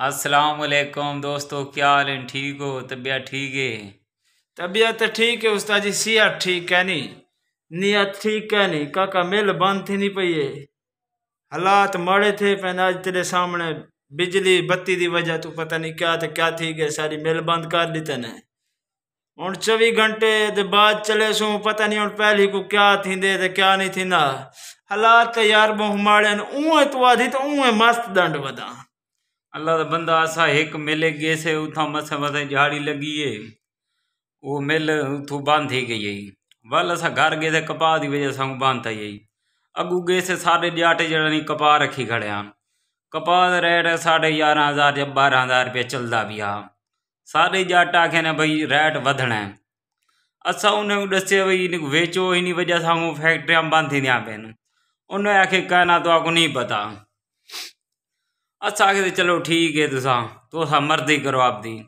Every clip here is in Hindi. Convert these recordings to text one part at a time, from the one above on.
वालेकुम दोस्तों क्या हाल है ठीक हो तबीयत ठीक है तबीयत तो ठीक है उस्ताद जी सिया ठीक है नहीं नियत ठीक है नहीं काका मिल बंद थी नहीं पई है हालात माड़े थे आज तेरे सामने बिजली बत्ती दी वजह तू पता नहीं क्या थे क्या थी गए सारी मिल बंद कर ली तेने हूँ चौबी घंटे बाद चले सू पता नहीं हूँ पहली को क्या थी दे थे, क्या नहीं थी ना हालात यार बहु माड़े ऊँ तू आधी तो ऊँ मस्त दंड बदा अल्लाह दा बंदा अस एक मेले गए से उतां मथे मथे ॼाड़ी लॻी आहे उहो मेल उथूं बांध थी गई है वल अस घर गए से कपाह की वजह से बंद थी आई अॻु गए से साढे ॼाट जहिड़ा कपाह रखी खड़िया कपाह रेट साढे यारहं हज़ार या बारह हज़ार रुपया चलंदा बिहा साढे ॼाट आखे न भई रेट वधणा है अस उन दस भई हिन वेचो हिन वजह से फैक्ट्रिया बंदि थींदियूं पइनि उन आखे कहना तो कोन पता अच्छा आखदे चलो ठीक है तुसा तुसा मर्दी करो आपकी दी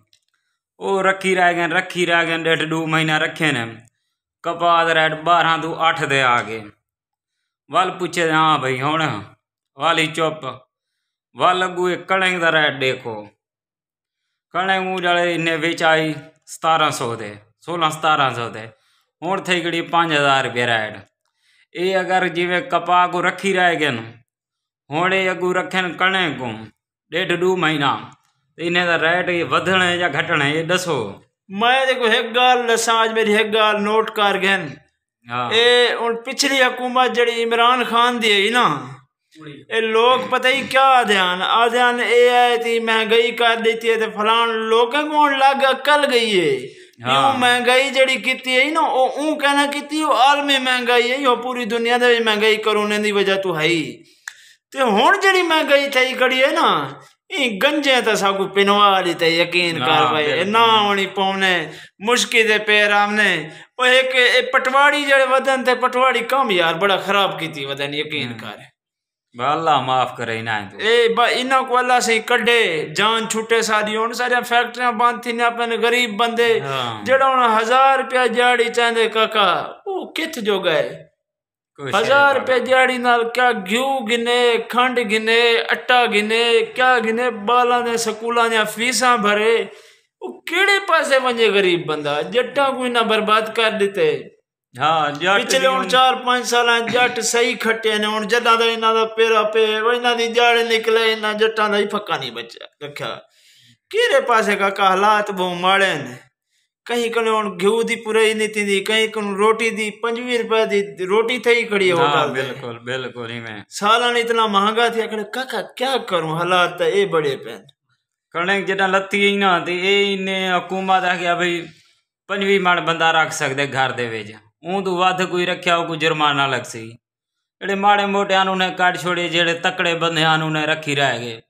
ओ रखी रह गए रखी रह गए डेढ़ दो महीना रखे ने कपाद रेट बारह तू अठ दे आ गए वल पूछे हाँ भाई हूँ वाली चुप वाल अगू कणक का रेट देखो कणक ऊँ जड़े इन्हें आई सतारह सौ दे सोलह सतारह सौ दे हूँ थे गड़ी पाँच हज़ार रुपये रेट ये अगर जिमें कपा को रखी रह गए होणे अॻु रखनि कणे को ॾेढ ॾू महीना इन रेट वधण या घटण हे ॾसो मैं देखो एक गाल दसा मेरी एक गाल नोट कर गन ए उन पिछली हुकूमत जड़ी इमरान खान दी है ना ए लोग पता ही क्या ध्यान आ ध्यान ए है थी महंगाई कर देती है फलान लोग कौन लग कल गई है महंगाई जड़ी की है ना ऊ कहना की आलमी महंगाई है पूरी दुनिया महंगाई करोने दी वजह तो है ही ਤੇ ਹੁਣ ਜਿਹੜੀ ਮੈਂ ਗਈ ਥਈ ਘੜੀ ਹੈ ਨਾ ਇਹ ਗੰਜੇ ਤਾਂ ਸਾਗੂ ਪਿਨਵਾ ਲਈ ਤੇ ਯਕੀਨ ਕਰ ਭਾਈ ਨਾ ਹੋਣੀ ਪਉਨੇ ਮੁਸ਼ਕਿਲ ਦੇ ਪੈਰ ਆਮਨੇ ਉਹ ਇੱਕ ਇਹ ਪਟਵਾੜੀ ਜਿਹੜੇ ਵਦਨ ਤੇ ਪਟਵਾੜੀ ਕੰਮ ਯਾਰ ਬੜਾ ਖਰਾਬ ਕੀਤੀ ਵਦਨ ਯਕੀਨ ਕਰ ਬਾ ਮਾਫ ਕਰੇ ਨਾ ਇਹ ਬਾ ਇਹਨਾਂ ਕੋ ਅੱਲਾ ਸੇ ਕੱਢੇ ਜਾਨ ਛੁੱਟੇ ਸਾਡੀ ਹੁਣ ਸਾਰੀਆਂ ਫੈਕਟਰੀਆਂ ਬੰਦ ਥੀ ਨੇ ਆਪਣੇ ਗਰੀਬ ਬੰਦੇ ਜਿਹੜਾ ਹੁਣ 1000 ਰੁਪਿਆ ਜਾੜੀ ਚਾਹੁੰਦੇ ਕਾਕਾ ਉਹ ਕਿੱਥ ਜੋ ਗਏ ਹਜ਼ਾਰ ਰੁਪਏ ਦਿਹਾੜੀ ਨਾਲ ਕਿਆ ਘਿਓ ਗਿਨੇ ਖੰਡ ਗਿਨੇ ਆਟਾ ਗਿਨੇ ਕਿਆ ਗਿਨੇ ਬਾਲਾਂ ਦੇ ਸਕੂਲਾਂ ਦੀਆਂ ਫੀਸਾਂ ਭਰੇ ਉਹ ਕਿਹੜੇ ਪਾਸੇ ਵੰਜੇ ਗਰੀਬ ਬੰਦਾ ਜੱਟਾਂ ਕੋਈ ਨਾ ਬਰਬਾਦ ਕਰ ਦਿੱਤੇ ਹਾਂ ਜੱਟ ਪਿਛਲੇ ਹੁਣ 4-5 ਸਾਲਾਂ ਜੱਟ ਸਹੀ ਖੱਟੇ ਨੇ ਹੁਣ ਜੱਟਾਂ ਦਾ ਇਹਨਾਂ ਦਾ ਪੇਰਾ ਪੇ ਇਹਨਾਂ ਦੀ ਜੜ ਨਿਕਲੇ ਇਹਨਾਂ ਜੱਟਾਂ ਦਾ ਹੀ ਫੱਕਾ ਨਹੀਂ ਬਚਿਆ ਰੱਖਿਆ ਕਿਹੜੇ ਪਾਸੇ ਕਾ ਹਾਲਾਤ ਬਹੁ ਮਾੜੇ ਨੇ ਕਹੀਂ ਕਨੋਂ ਘਿਉ ਦੀ ਪੁਰਾਈ ਨਹੀਂ ਦੀ ਕਈ ਕਨ ਰੋਟੀ ਦੀ 25 ਰੁਪਏ ਦੀ ਰੋਟੀ ਥਈ ਖੜੀ ਹੋਟਲ ਦੇ ਬਿਲਕੁਲ ਬਿਲਕੁਲ ਹੀ ਮੈਂ ਸਾਲਾਂ ਨੇ ਇਤਨਾ ਮਹਾਂਗਾ ਥੀ ਕਨ ਕਾਕਾ ਕਿਆ ਕਰੂੰ ਹਾਲਾਤ ਇਹ ਬੜੇ ਪੈ ਕਰਨੇ ਜਿਹੜਾ ਲੱਤੀ ਨਾ ਤੇ ਇਹ ਇਨੇ ਹਕੂਮਤ ਆ ਗਿਆ ਭਈ 25 ਮਣ ਬੰਦਾ ਰੱਖ ਸਕਦੇ ਘਰ ਦੇ ਵਿੱਚ ਉਹ ਤੋਂ ਵੱਧ ਕੋਈ ਰੱਖਿਆ ਕੋਈ ਜੁਰਮਾਨਾ ਲੱਗ ਸੀ ਜਿਹੜੇ ਮਾੜੇ ਮੋਟਿਆਂ ਨੂੰ ਨੇ ਕੱਢ ਛੋੜੇ ਜਿਹੜੇ ਤਕੜੇ ਬੰਦਿਆਂ ਨੂੰ ਨੇ ਰੱਖੀ ਰਹਿ ਗਏ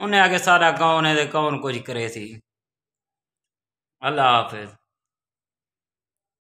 ਉਹਨੇ ਆ ਕੇ ਸਾਰਾ ਕੌਣ ਇਹਦੇ ਕੌਣ ਕੁਝ ਕਰੇ ਸੀ ਅੱਲਾਹ ਹਾਫਿਜ਼